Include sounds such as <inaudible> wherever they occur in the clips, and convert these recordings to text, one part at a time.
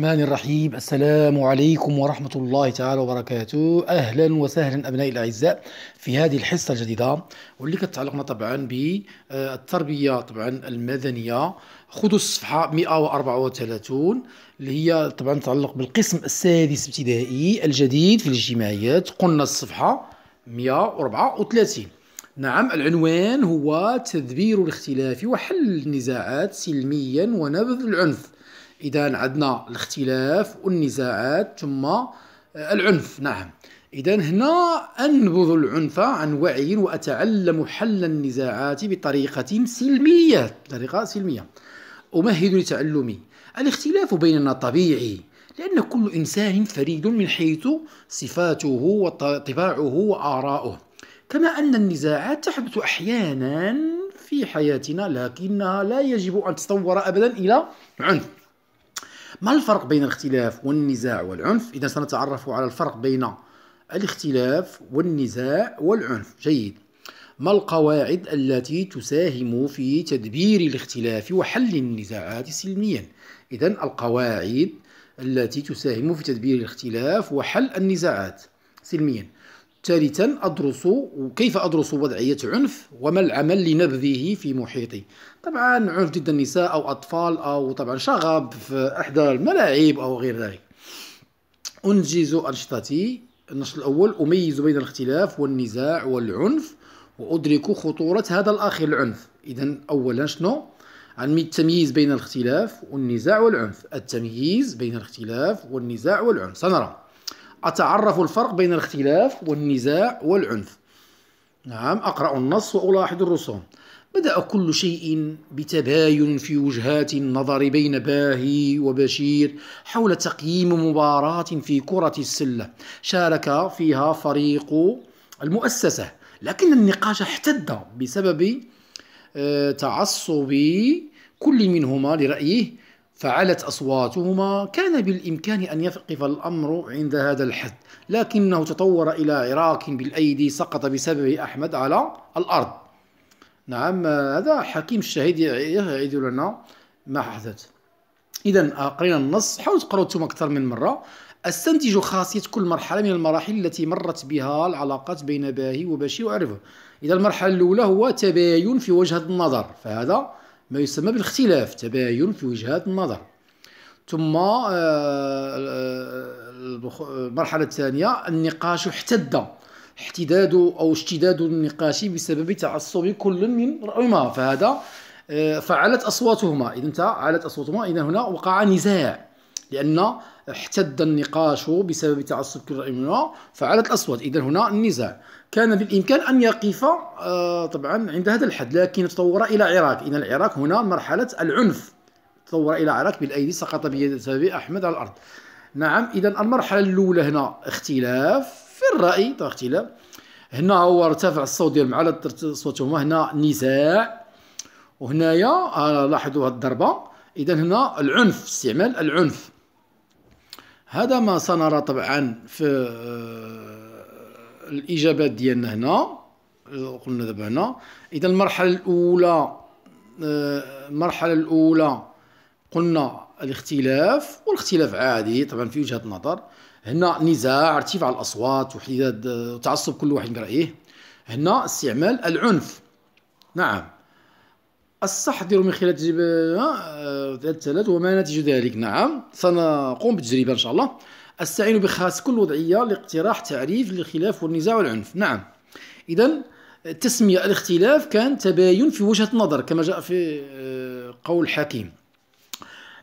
الرحمن الرحيم السلام عليكم ورحمة الله تعالى وبركاته أهلا وسهلا أبنائي الأعزاء في هذه الحصة الجديدة واللي كتعلقنا طبعا بالتربية طبعا المدنية خذوا الصفحة 134 اللي هي طبعا تتعلق بالقسم السادس ابتدائي الجديد في الاجتماعيات قلنا الصفحة 134 نعم العنوان هو تدبير الاختلاف وحل النزاعات سلميا ونبذ العنف اذا عندنا الاختلاف والنزاعات ثم آه، العنف نعم اذا هنا انبذ العنف عن وعي واتعلم حل النزاعات بطريقه سلميه بطريقه سلميه امهد لتعلمي الاختلاف بيننا طبيعي لأن كل إنسان فريد من حيث صفاته وطباعه وآراؤه كما أن النزاعات تحدث أحيانا في حياتنا لكنها لا يجب أن تتطور أبدا إلى عنف ما الفرق بين الاختلاف والنزاع والعنف إذا سنتعرف على الفرق بين الاختلاف والنزاع والعنف جيد ما القواعد التي تساهم في تدبير الاختلاف وحل النزاعات سلميا إذا القواعد التي تساهم في تدبير الاختلاف وحل النزاعات سلميا ثالثا أدرس وكيف أدرس وضعية عنف وما العمل لنبذه في محيطي طبعا عنف ضد النساء أو أطفال أو طبعا شغب في إحدى الملاعب أو غير ذلك أنجز أنشطتي النشط الأول أميز بين الاختلاف والنزاع والعنف وأدرك خطورة هذا الآخر العنف إذا أولا شنو عن التمييز بين الاختلاف والنزاع والعنف التمييز بين الاختلاف والنزاع والعنف سنرى أتعرف الفرق بين الاختلاف والنزاع والعنف نعم أقرأ النص وألاحظ الرسوم بدأ كل شيء بتباين في وجهات النظر بين باهي وبشير حول تقييم مباراة في كرة السلة شارك فيها فريق المؤسسة لكن النقاش احتد بسبب آه، تعصب كل منهما لرأيه فعلت أصواتهما كان بالإمكان أن يقف الأمر عند هذا الحد لكنه تطور إلى عراك بالأيدي سقط بسبب أحمد على الأرض نعم هذا حكيم الشهيد يعيد لنا ما حدث إذا قرينا النص حاولوا تقرأوا نتوما أكثر من مرة استنتج خاصية كل مرحلة من المراحل التي مرت بها العلاقات بين باهي وبشير وعرفه إذا المرحلة الأولى هو تباين في وجهة النظر فهذا ما يسمى بالاختلاف تباين في وجهات النظر ثم آه، آه، المرحلة الثانية النقاش احتد احتداد أو اشتداد النقاش بسبب تعصب كل من رأيهما فهذا آه، فعلت أصواتهما إذا علت أصواتهما إذا هنا وقع نزاع لان احتد النقاش بسبب تعصب كل رأي منها فعلت الاصوات اذا هنا النزاع كان بالامكان ان يقف آه، طبعا عند هذا الحد لكن تطور الى عراك ان العراق هنا مرحله العنف تطور الى عراك بالايدي سقط بسبب احمد على الارض نعم اذا المرحله الاولى هنا اختلاف في الراي طبعا اختلاف هنا هو ارتفع الصوت ديالهم على صوتهم هنا نزاع وهنايا آه، لاحظوا هذه الضربه اذا هنا العنف استعمال العنف هذا ما سنرى طبعا في آه، الاجابات ديالنا هنا قلنا دابا هنا اذا المرحله الاولى آه، المرحله الاولى قلنا الاختلاف والاختلاف عادي طبعا في وجهه النظر هنا نزاع ارتفاع الاصوات وحداد آه، تعصب كل واحد برايه هنا استعمال العنف نعم الصح ديرو من خلال تجربة الثلاث آه، وما نتج ذلك نعم سنقوم بالتجربة إن شاء الله أستعين بخاص كل وضعية لاقتراح تعريف للخلاف والنزاع والعنف نعم إذا التسمية الاختلاف كان تباين في وجهة النظر كما جاء في آه، قول الحكيم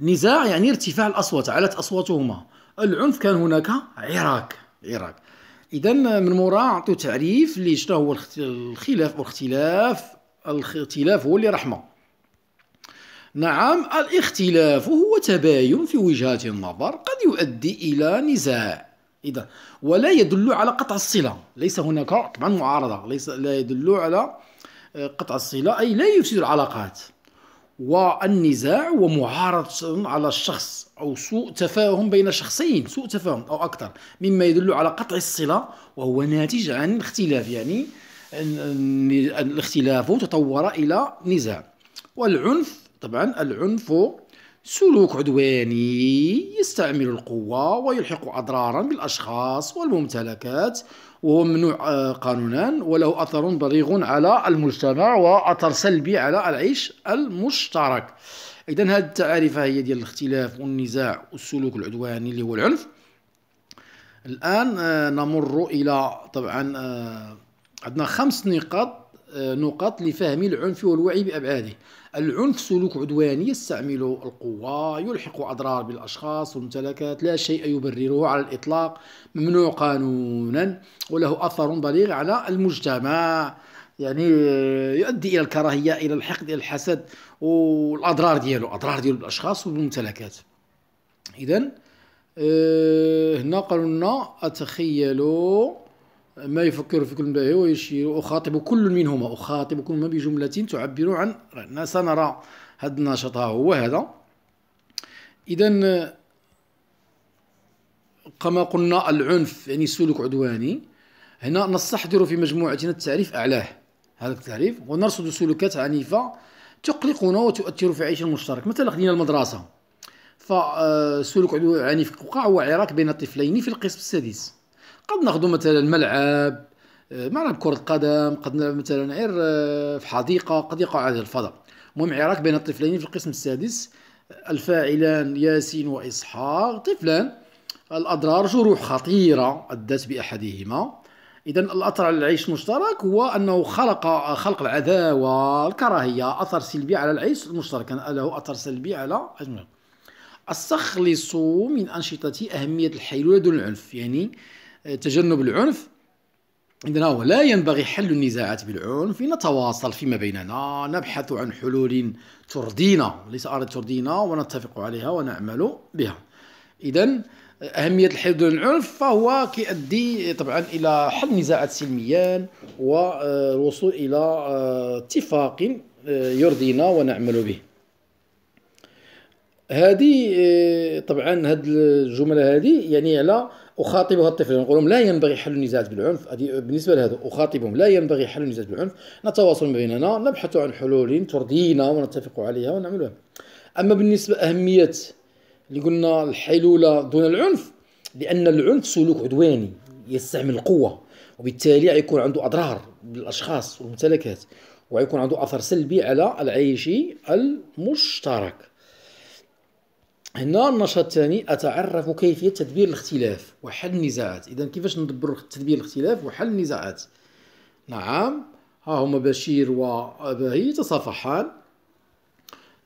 نزاع يعني ارتفاع الأصوات علت أصواتهما العنف كان هناك عراك عراك إذا من مورا عطيو تعريف لشنو هو الخلاف والاختلاف الاختلاف هو اللي رحمه نعم الاختلاف هو تباين في وجهات النظر قد يؤدي إلى نزاع إذا ولا يدل على قطع الصلة ليس هناك طبعا معارضة ليس لا يدل على آه، قطع الصلة أي لا يفسد العلاقات والنزاع ومعارضة على الشخص أو سوء تفاهم بين شخصين سوء تفاهم أو أكثر مما يدل على قطع الصلة وهو ناتج عن الاختلاف يعني الاختلاف تطور إلى نزاع والعنف طبعا العنف سلوك عدواني يستعمل القوة ويلحق أضرارا بالأشخاص والممتلكات وهو ممنوع آه، قانونا وله أثر بليغ على المجتمع وأثر سلبي على العيش المشترك إذا هذه التعريفة هي ديال الاختلاف والنزاع والسلوك العدواني اللي هو العنف الآن آه، نمر إلى طبعا آه، عندنا خمس نقاط نقاط لفهم العنف والوعي بأبعاده العنف سلوك عدواني يستعمل القوة يلحق أضرار بالأشخاص والممتلكات لا شيء يبرره على الإطلاق ممنوع قانونا وله أثر بليغ على المجتمع يعني آه، يؤدي إلى الكراهية إلى الحقد إلى الحسد والأضرار ديالو أضرار ديالو بالأشخاص والممتلكات إذا آه، هنا قالوا لنا أتخيلوا ما يفكر في كل مداه ويشير أخاطب كل منهما أخاطب كل منهما بجملة تعبر عن رأينا سنرى هذا النشاط هو هذا إذا كما قلنا العنف يعني سلوك عدواني هنا نستحضر في مجموعتنا التعريف أعلاه هذا التعريف ونرصد سلوكات عنيفة تقلقنا وتؤثر في عيش المشترك مثلا خدينا المدرسة فسلوك آه، عنيف وقع وعراك بين الطفلين في القسم السادس قد ناخذ مثلا ملعب آه، ملعب كرة قدم قد مثلا غير آه، في حديقة قد يقع على الفضاء المهم عراك بين الطفلين في القسم السادس الفاعلان ياسين وإسحاق طفلان الأضرار جروح خطيرة أدت بأحدهما إذا الأثر على العيش المشترك هو أنه خلق خلق العداوة الكراهية أثر سلبي على العيش المشترك كان له أثر سلبي على استخلصوا من انشطتي أهمية الحيلولة دون العنف يعني تجنب العنف عندنا ولا ينبغي حل النزاعات بالعنف نتواصل فيما بيننا نبحث عن حلول ترضينا ليس أرض ترضينا ونتفق عليها ونعمل بها إذا أهمية الحد العنف فهو كيؤدي طبعا إلى حل نزاعات سلميا والوصول إلى آه، اتفاق آه، يرضينا ونعمل به هذه آه، طبعا هاد الجمله هذه يعني على اخاطبها الطفل نقول لهم لا ينبغي حل النزاعات بالعنف هذه بالنسبه لهذا اخاطبهم لا ينبغي حل النزاعات بالعنف نتواصل بيننا نبحث عن حلول ترضينا ونتفق عليها ونعملها اما بالنسبه اهميه اللي قلنا الحيلوله دون العنف لان العنف سلوك عدواني يستعمل القوه وبالتالي يكون عنده اضرار بالاشخاص والممتلكات ويكون عنده اثر سلبي على العيش المشترك هنا النشاط الثاني اتعرف كيفيه تدبير الاختلاف وحل النزاعات اذا كيفاش ندبر تدبير الاختلاف وحل النزاعات نعم ها هما بشير وباهي يتصافحان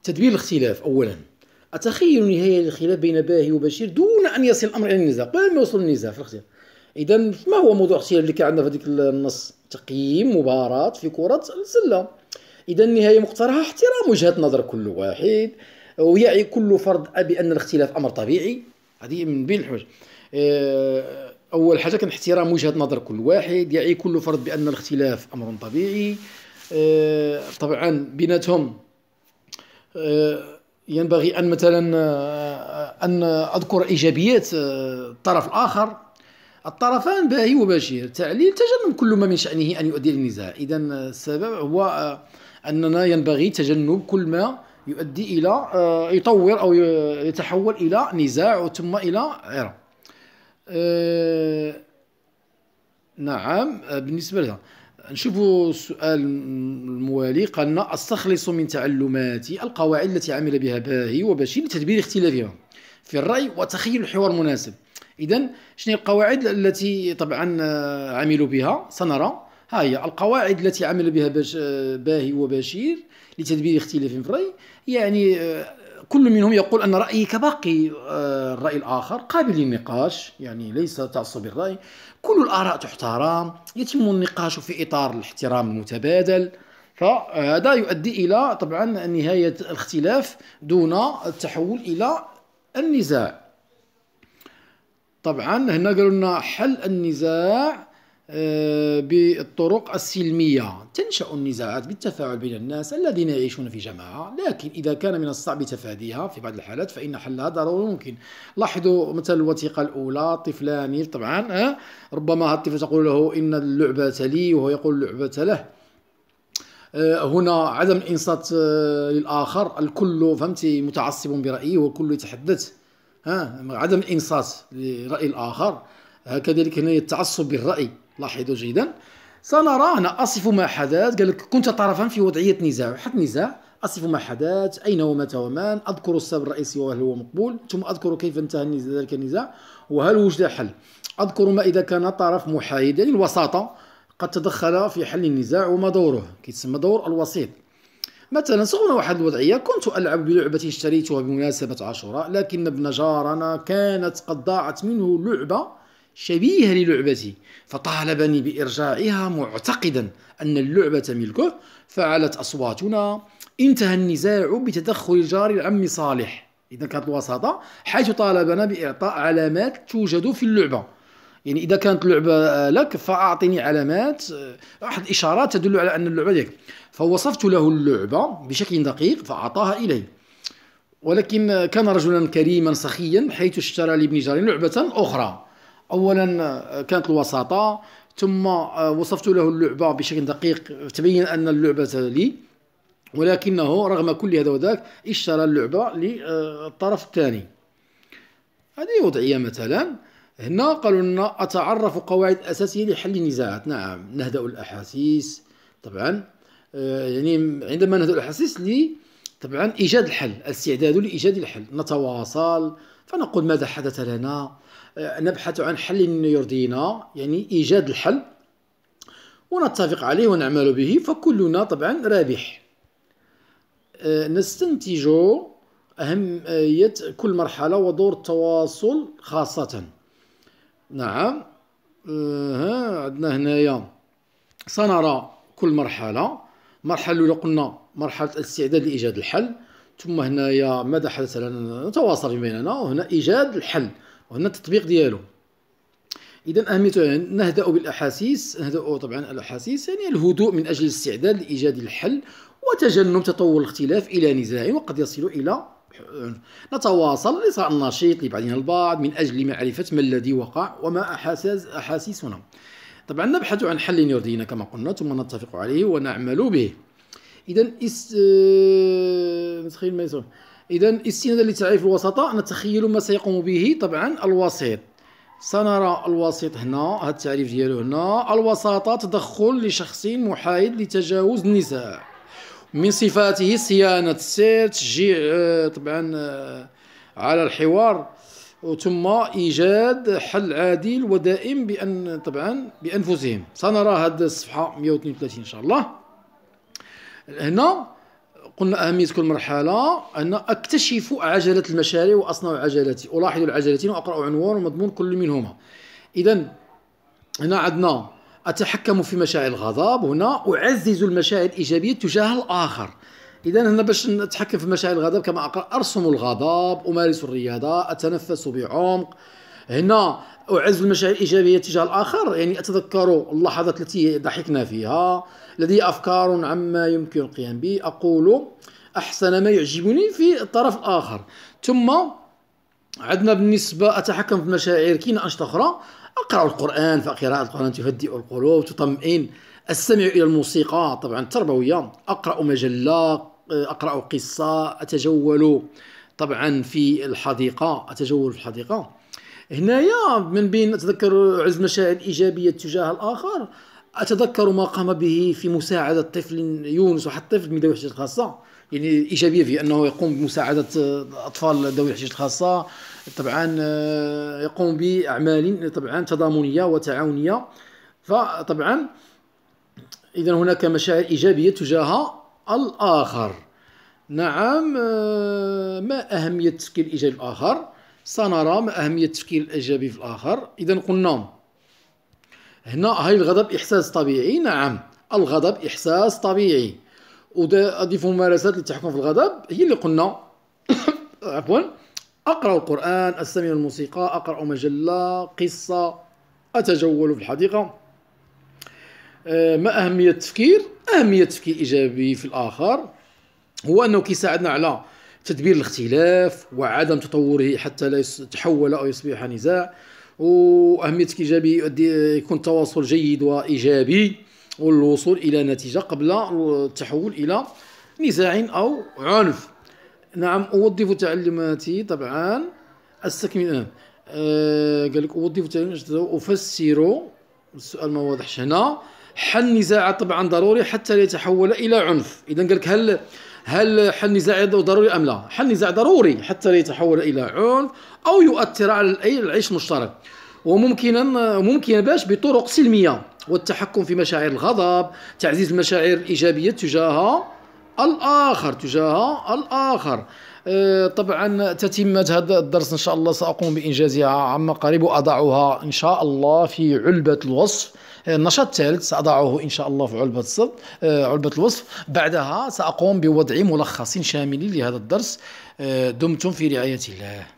تدبير الاختلاف اولا اتخيل نهايه الخلاف بين باهي وبشير دون ان يصل الامر الى النزاع قبل ما يوصل النزاع في الاختلاف اذا ما هو موضوع الاختلاف اللي كان عندنا في هذيك النص تقييم مباراه في كره السله اذا النهايه مقترحه احترام وجهه نظر كل واحد ويعي كل فرد بان الاختلاف امر طبيعي هذه من بين الحوايج آه، اول حاجه كان احترام وجهه نظر كل واحد يعي كل فرد بان الاختلاف امر طبيعي آه، طبعا بيناتهم آه، ينبغي ان مثلا ان اذكر ايجابيات الطرف الاخر الطرفان باهي وبشير تعليل تجنب كل ما من شأنه أن يؤدي للنزاع إذا السبب هو أننا ينبغي تجنب كل ما يؤدي الى آه، يطور او يتحول الى نزاع ثم الى عراق آه، نعم آه، بالنسبه لها نشوفوا السؤال الموالي قالنا استخلص من تعلماتي القواعد التي عمل بها باهي وبشير لتدبير اختلافها في الراي وتخيل الحوار المناسب اذا شنو القواعد التي طبعا عملوا بها سنرى ها هي القواعد التي عمل بها باش باهي وبشير لتدبير اختلاف في الرأي يعني كل منهم يقول أن رأيي كباقي الرأي الآخر قابل للنقاش يعني ليس تعصب الرأي كل الآراء تحترم يتم النقاش في إطار الاحترام المتبادل فهذا يؤدي إلى طبعا نهاية الاختلاف دون التحول إلى النزاع طبعا هنا قالوا لنا حل النزاع آه، بالطرق السلمية تنشأ النزاعات بالتفاعل بين الناس الذين يعيشون في جماعة لكن إذا كان من الصعب تفاديها في بعض الحالات فإن حلها ضروري ممكن لاحظوا مثل الوثيقة الأولى طفلان طبعا ربما الطفل تقول له إن اللعبة لي وهو يقول اللعبة له آه، هنا عدم الانصات آه، للاخر الكل فهمتي متعصب برايه والكل يتحدث ها عدم الانصات لراي الاخر كذلك هنا التعصب بالراي لاحظوا جيدا سنرى هنا أصف ما حدث قال لك كنت طرفا في وضعية نزاع حد نزاع أصف ما حدث أين ومتى ومن أذكر السبب الرئيسي وهل هو مقبول ثم أذكر كيف انتهى ذلك النزاع وهل وجد حل أذكر ما إذا كان طرف محايد يعني الوساطة قد تدخل في حل النزاع وما دوره كيتسمى دور الوسيط مثلا صورنا واحد الوضعيه كنت العب بلعبه اشتريتها بمناسبه عاشوراء لكن ابن جارنا كانت قد ضاعت منه لعبه شبيهة للعبته فطالبني بإرجاعها معتقدا أن اللعبة ملكه فعلت أصواتنا انتهى النزاع بتدخل الجار العم صالح إذا كانت الوساطة حيث طالبنا بإعطاء علامات توجد في اللعبة يعني إذا كانت اللعبة لك فأعطني علامات أحد اشارات تدل على أن اللعبة لك فوصفت له اللعبة بشكل دقيق فأعطاها إلي ولكن كان رجلا كريما سخيا حيث اشترى لابن جار لعبة أخرى اولا آه، كانت الوساطه ثم آه، وصفت له اللعبه بشكل دقيق تبين ان اللعبه لي ولكنه رغم كل هذا وذاك اشترى اللعبه للطرف الثاني هذه وضعيه مثلا هنا قالوا لنا اتعرف قواعد اساسيه لحل النزاعات نعم نهدا الاحاسيس طبعا آه، يعني عندما نهدا الاحاسيس لي طبعا ايجاد الحل الاستعداد لايجاد الحل نتواصل فنقول ماذا حدث لنا آه، نبحث عن حل يرضينا يعني ايجاد الحل ونتفق عليه ونعمل به فكلنا طبعا رابح آه، نستنتج أهمية كل مرحلة ودور التواصل خاصة نعم آه، عندنا هنايا سنرى كل مرحلة المرحله الاولى قلنا مرحله الاستعداد لايجاد الحل ثم هنايا ماذا حدث لنا نتواصل بيننا وهنا ايجاد الحل وهنا التطبيق ديالو اذا اهميته يعني نهدا بالاحاسيس نهدا طبعا الاحاسيس يعني الهدوء من اجل الاستعداد لايجاد الحل وتجنب تطور الاختلاف الى نزاع وقد يصل الى نتواصل لصار النشيط لبعضنا البعض من اجل معرفه ما الذي وقع وما احاسيسنا طبعا نبحث عن حل يرضينا كما قلنا ثم نتفق عليه ونعمل به اذا اس... نتخيل آه، ما اذا استنادا لتعريف الوسطاء نتخيل ما سيقوم به طبعا الوسيط سنرى الوسيط هنا هذا التعريف ديالو هنا الوساطة تدخل لشخص محايد لتجاوز النساء من صفاته صيانة السير تشجيع آه، طبعا آه، على الحوار ثم ايجاد حل عادل ودائم بان طبعا بانفسهم سنرى هذه الصفحه 132 ان شاء الله هنا قلنا اهميه كل مرحله ان اكتشف عجله المشاريع واصنع عجلتي الاحظ العجلتين واقرا عنوان ومضمون كل منهما اذا هنا عندنا اتحكم في مشاعر الغضب هنا اعزز المشاعر الايجابيه تجاه الاخر اذا هنا باش نتحكم في مشاعر الغضب كما اقرا ارسم الغضب امارس الرياضه اتنفس بعمق هنا اعز المشاعر الايجابيه تجاه الاخر يعني اتذكر اللحظات التي ضحكنا فيها لدي افكار عما يمكن القيام به اقول احسن ما يعجبني في الطرف الاخر ثم عندنا بالنسبه اتحكم في مشاعر كاين انشطه اخرى اقرا القران فقراءه القران تهدئ القلوب تطمئن استمع الى الموسيقى طبعا التربويه اقرا مجله أقرأ قصة أتجول طبعا في الحديقة أتجول في الحديقة هنايا من بين أتذكر عز مشاعر إيجابية تجاه الآخر أتذكر ما قام به في مساعدة طفل يونس وحتى طفل من ذوي الاحتياجات الخاصة يعني إيجابية في أنه يقوم بمساعدة أطفال ذوي الاحتياجات الخاصة طبعا آه، يقوم بأعمال طبعا تضامنية وتعاونية فطبعا إذا هناك مشاعر إيجابية تجاه الآخر نعم آه، ما أهمية التفكير الإيجابي في الآخر سنرى ما أهمية التفكير الإيجابي في الآخر إذا قلنا هنا هاي الغضب إحساس طبيعي نعم الغضب إحساس طبيعي الممارسات ممارسات للتحكم في الغضب هي اللي قلنا <coughs> عفوا أقرأ القرآن أستمع للموسيقى أقرأ مجلة قصة أتجول في الحديقة آه، ما أهمية التفكير أهمية التفكير إيجابي في الآخر هو أنه كيساعدنا على تدبير الاختلاف وعدم تطوره حتى لا يتحول أو يصبح نزاع وأهمية الإيجابي يكون تواصل جيد وإيجابي والوصول إلى نتيجة قبل التحول إلى نزاع أو عنف نعم أوظف تعلماتي طبعا أستكمل آه قال لك أوظف تعلماتي أفسر السؤال ما واضحش هنا حل النزاع طبعا ضروري حتى لا يتحول الى عنف اذا قال لك هل هل حل النزاع ضروري ام لا حل النزاع ضروري حتى لا يتحول الى عنف او يؤثر على العيش المشترك وممكنا ممكن باش بطرق سلميه والتحكم في مشاعر الغضب تعزيز المشاعر الايجابيه تجاه الاخر تجاه الاخر آه، طبعا تتمة هذا الدرس إن شاء الله سأقوم بإنجازها عما قريب وأضعها إن شاء الله في علبة الوصف النشاط الثالث سأضعه إن شاء الله في علبة الصد آه، علبة الوصف بعدها سأقوم بوضع ملخص شامل لهذا الدرس آه، دمتم في رعاية الله